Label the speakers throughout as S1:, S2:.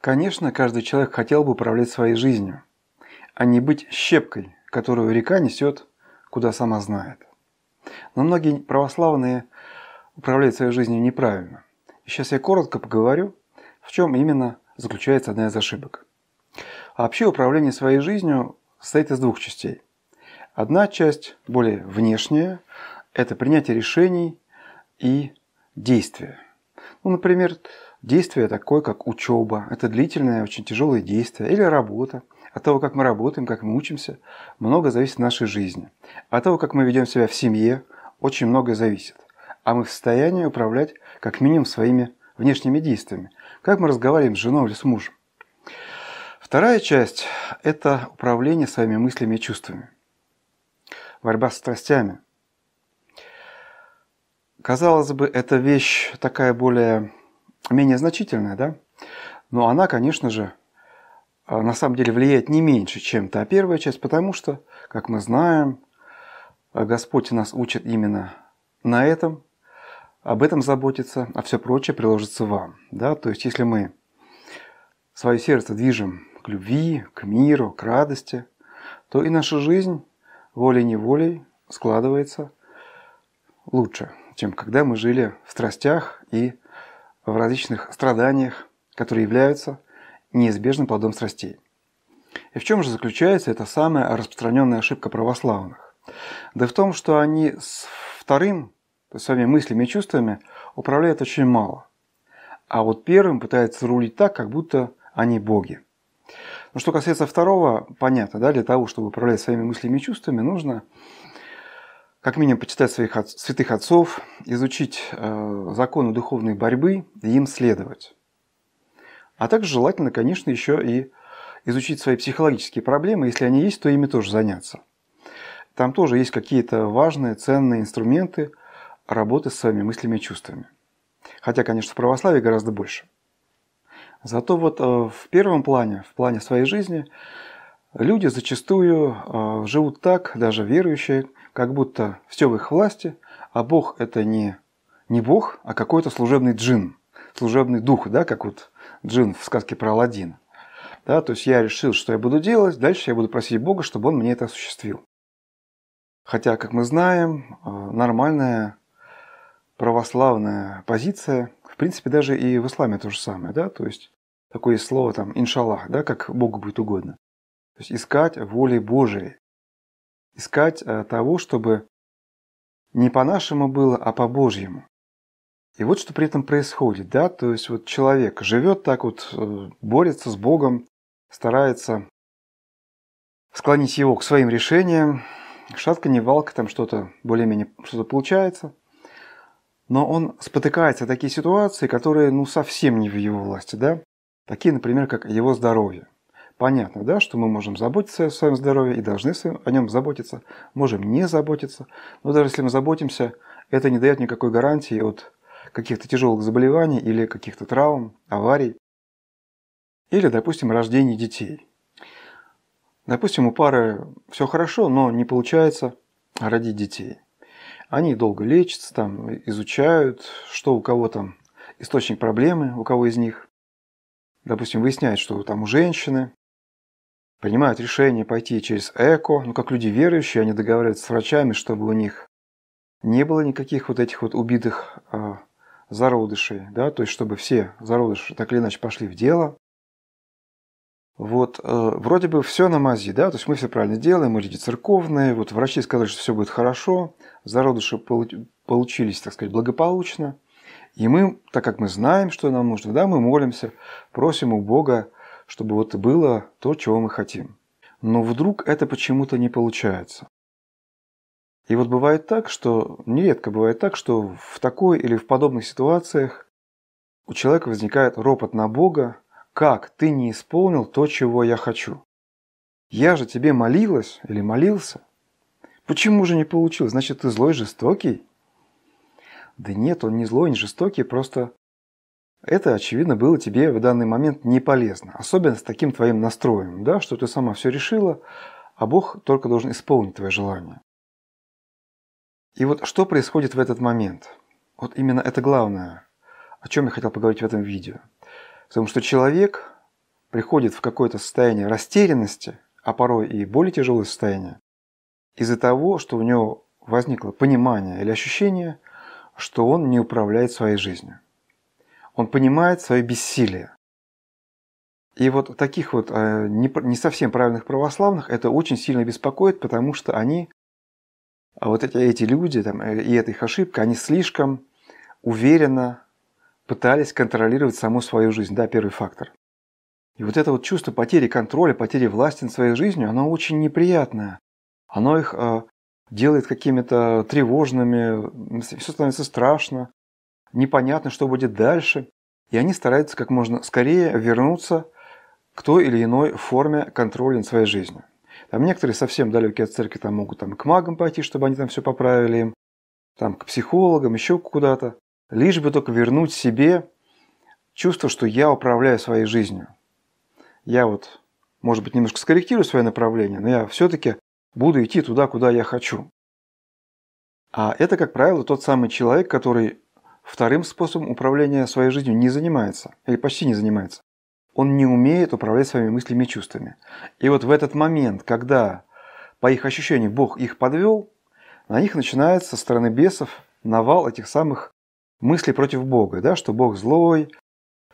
S1: Конечно, каждый человек хотел бы управлять своей жизнью, а не быть щепкой, которую река несет, куда сама знает. Но многие православные управляют своей жизнью неправильно. И сейчас я коротко поговорю, в чем именно заключается одна из ошибок. А вообще управление своей жизнью состоит из двух частей. Одна часть, более внешняя, это принятие решений и действия. Ну, например, Действие такое, как учеба, это длительное, очень тяжелое действие, или работа. От того, как мы работаем, как мы учимся, много зависит от нашей жизни. От того, как мы ведем себя в семье, очень многое зависит. А мы в состоянии управлять как минимум своими внешними действиями. Как мы разговариваем с женой или с мужем. Вторая часть – это управление своими мыслями и чувствами. Борьба с страстями. Казалось бы, эта вещь такая более менее значительная, да? но она, конечно же, э, на самом деле влияет не меньше, чем та первая часть, потому что, как мы знаем, э, Господь нас учит именно на этом, об этом заботиться, а все прочее приложится вам. Да? То есть, если мы свое сердце движем к любви, к миру, к радости, то и наша жизнь волей-неволей складывается лучше, чем когда мы жили в страстях и в различных страданиях, которые являются неизбежным плодом страстей. И в чем же заключается эта самая распространенная ошибка православных? Да в том, что они с вторым, то есть своими мыслями и чувствами, управляют очень мало. А вот первым пытаются рулить так, как будто они боги. Но что касается второго, понятно, да, для того, чтобы управлять своими мыслями и чувствами, нужно как минимум почитать своих от, святых отцов, изучить э, законы духовной борьбы и им следовать. А также желательно, конечно, еще и изучить свои психологические проблемы. Если они есть, то ими тоже заняться. Там тоже есть какие-то важные, ценные инструменты работы с своими мыслями и чувствами. Хотя, конечно, в православии гораздо больше. Зато вот э, в первом плане, в плане своей жизни, люди зачастую э, живут так, даже верующие, как будто все в их власти, а Бог это не, не Бог, а какой-то служебный джин, служебный дух, да, как вот джин в сказке про Алладина. Да, то есть я решил, что я буду делать, дальше я буду просить Бога, чтобы он мне это осуществил. Хотя, как мы знаем, э, нормальная православная позиция, в принципе, даже и в исламе то же самое, да, то есть такое слово там «иншаллах», да, как Богу будет угодно. То есть искать воли Божией искать э, того, чтобы не по-нашему было, а по-божьему. И вот что при этом происходит, да, то есть вот человек живет так вот, э, борется с Богом, старается склонить его к своим решениям, шатка не валка, там что-то более-менее что-то получается, но он спотыкается о такие ситуации, которые ну совсем не в его власти, да, такие, например, как его здоровье. Понятно, да, что мы можем заботиться о своем здоровье и должны о нем заботиться, можем не заботиться. Но даже если мы заботимся, это не дает никакой гарантии от каких-то тяжелых заболеваний или каких-то травм, аварий или, допустим, рождения детей. Допустим, у пары все хорошо, но не получается родить детей. Они долго лечатся, там, изучают, что у кого там источник проблемы, у кого из них. Допустим, выясняют, что там у женщины принимают решение пойти через ЭКО, ну как люди верующие, они договариваются с врачами, чтобы у них не было никаких вот этих вот убитых э, зародышей, да, то есть чтобы все зародыши так или иначе пошли в дело. Вот, э, вроде бы все на мази, да, то есть мы все правильно делаем, мы люди церковные, вот врачи сказали, что все будет хорошо, зародыши получились, так сказать, благополучно. И мы, так как мы знаем, что нам нужно, да, мы молимся, просим у Бога чтобы вот было то, чего мы хотим. Но вдруг это почему-то не получается. И вот бывает так, что, нередко бывает так, что в такой или в подобных ситуациях у человека возникает ропот на Бога, как ты не исполнил то, чего я хочу. Я же тебе молилась или молился. Почему же не получилось? Значит, ты злой, жестокий? Да нет, он не злой, не жестокий, просто это, очевидно, было тебе в данный момент не полезно, особенно с таким твоим настроем, да, что ты сама все решила, а Бог только должен исполнить твое желание. И вот что происходит в этот момент? Вот именно это главное, о чем я хотел поговорить в этом видео. Потому что человек приходит в какое-то состояние растерянности, а порой и более тяжелое состояние, из-за того, что у него возникло понимание или ощущение, что он не управляет своей жизнью он понимает свое бессилие. И вот таких вот э, не совсем правильных православных это очень сильно беспокоит, потому что они, а вот эти, эти люди там, э, и эта их ошибка, они слишком уверенно пытались контролировать саму свою жизнь. Да, первый фактор. И вот это вот чувство потери контроля, потери власти над своей жизнью, оно очень неприятное. Оно их э, делает какими-то тревожными, все становится страшно непонятно, что будет дальше, и они стараются как можно скорее вернуться к той или иной форме контроля над своей жизнью. Там некоторые совсем далекие от церкви там могут там, к магам пойти, чтобы они там все поправили им, там, к психологам, еще куда-то. Лишь бы только вернуть себе чувство, что я управляю своей жизнью. Я вот, может быть, немножко скорректирую свое направление, но я все-таки буду идти туда, куда я хочу. А это, как правило, тот самый человек, который Вторым способом управления своей жизнью не занимается, или почти не занимается. Он не умеет управлять своими мыслями и чувствами. И вот в этот момент, когда по их ощущению Бог их подвел, на них начинается со стороны бесов навал этих самых мыслей против Бога, да, что Бог злой,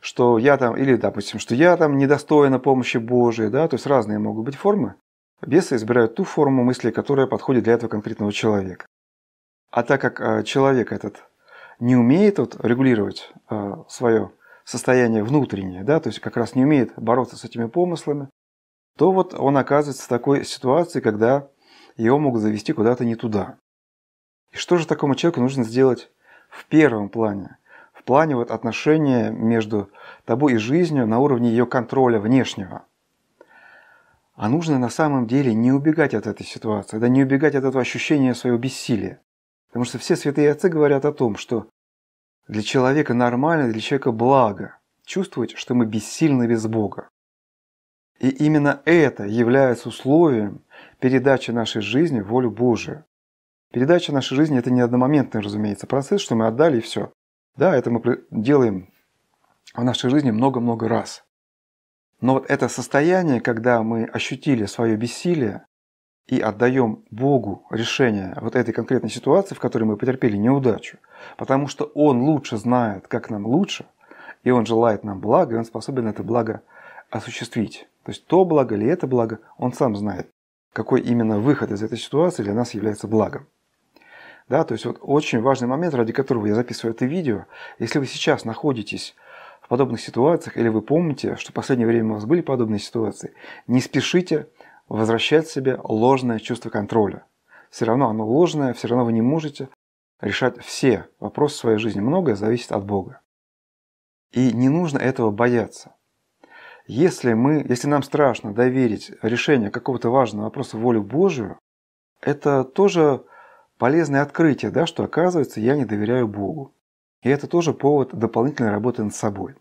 S1: что я там, или, допустим, что я там недостойна помощи Божией, да, то есть разные могут быть формы. Бесы избирают ту форму мысли, которая подходит для этого конкретного человека. А так как э, человек этот не умеет вот регулировать э, свое состояние внутреннее, да, то есть как раз не умеет бороться с этими помыслами, то вот он оказывается в такой ситуации, когда его могут завести куда-то не туда. И что же такому человеку нужно сделать в первом плане? В плане вот отношения между тобой и жизнью на уровне ее контроля внешнего. А нужно на самом деле не убегать от этой ситуации, да не убегать от этого ощущения своего бессилия. Потому что все святые отцы говорят о том, что для человека нормально, для человека благо чувствовать, что мы бессильны без Бога. И именно это является условием передачи нашей жизни в волю Божию. Передача нашей жизни – это не одномоментный, разумеется, процесс, что мы отдали и все. Да, это мы делаем в нашей жизни много-много раз. Но вот это состояние, когда мы ощутили свое бессилие, и отдаем Богу решение вот этой конкретной ситуации, в которой мы потерпели неудачу, потому что Он лучше знает, как нам лучше, и Он желает нам блага, и Он способен это благо осуществить. То есть то благо или это благо, Он сам знает, какой именно выход из этой ситуации для нас является благом. Да, то есть вот очень важный момент, ради которого я записываю это видео. Если вы сейчас находитесь в подобных ситуациях, или вы помните, что в последнее время у вас были подобные ситуации, не спешите возвращать себе ложное чувство контроля. Все равно оно ложное, все равно вы не можете решать все вопросы своей жизни. Многое зависит от Бога. И не нужно этого бояться. Если, мы, если нам страшно доверить решение какого-то важного вопроса волю Божию, это тоже полезное открытие, да, что оказывается я не доверяю Богу. И это тоже повод дополнительной работы над собой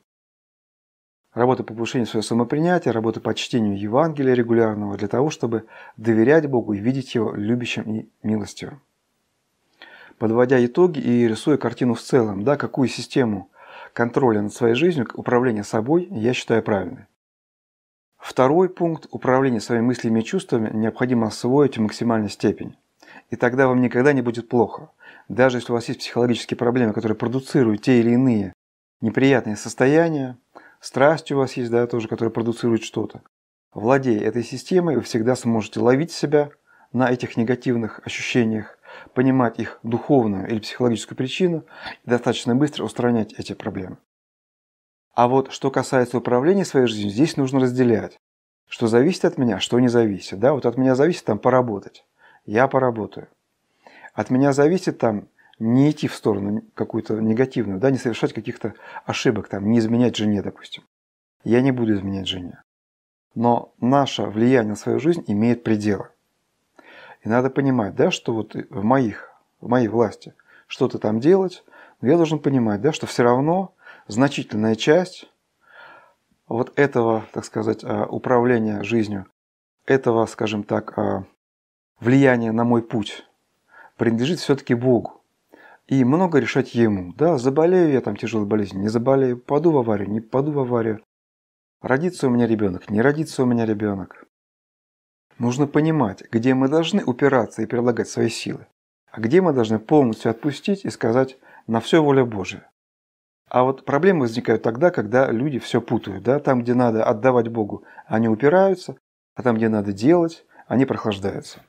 S1: работа по повышению своего самопринятия, работа по чтению Евангелия регулярного для того, чтобы доверять Богу и видеть Его любящим и милостью. Подводя итоги и рисуя картину в целом, да, какую систему контроля над своей жизнью, управления собой, я считаю правильной. Второй пункт – управление своими мыслями и чувствами необходимо освоить в максимальной степени. И тогда вам никогда не будет плохо. Даже если у вас есть психологические проблемы, которые продуцируют те или иные неприятные состояния, страсть у вас есть, да, тоже, которая продуцирует что-то. Владея этой системой, вы всегда сможете ловить себя на этих негативных ощущениях, понимать их духовную или психологическую причину и достаточно быстро устранять эти проблемы. А вот что касается управления своей жизнью, здесь нужно разделять, что зависит от меня, что не зависит. Да? Вот от меня зависит там поработать. Я поработаю. От меня зависит там не идти в сторону какую-то негативную, да, не совершать каких-то ошибок, там, не изменять жене, допустим. Я не буду изменять жене. Но наше влияние на свою жизнь имеет пределы. И надо понимать, да, что вот в моих, в моей власти что-то там делать, но я должен понимать, да, что все равно значительная часть вот этого, так сказать, а, управления жизнью, этого, скажем так, а, влияния на мой путь принадлежит все-таки Богу. И много решать ему. Да, заболею я там тяжелой болезнью, не заболею, паду в аварию, не паду в аварию. Родится у меня ребенок, не родится у меня ребенок. Нужно понимать, где мы должны упираться и прилагать свои силы, а где мы должны полностью отпустить и сказать «на все воля Божия». А вот проблемы возникают тогда, когда люди все путают. Да? Там, где надо отдавать Богу, они упираются, а там, где надо делать, они прохлаждаются.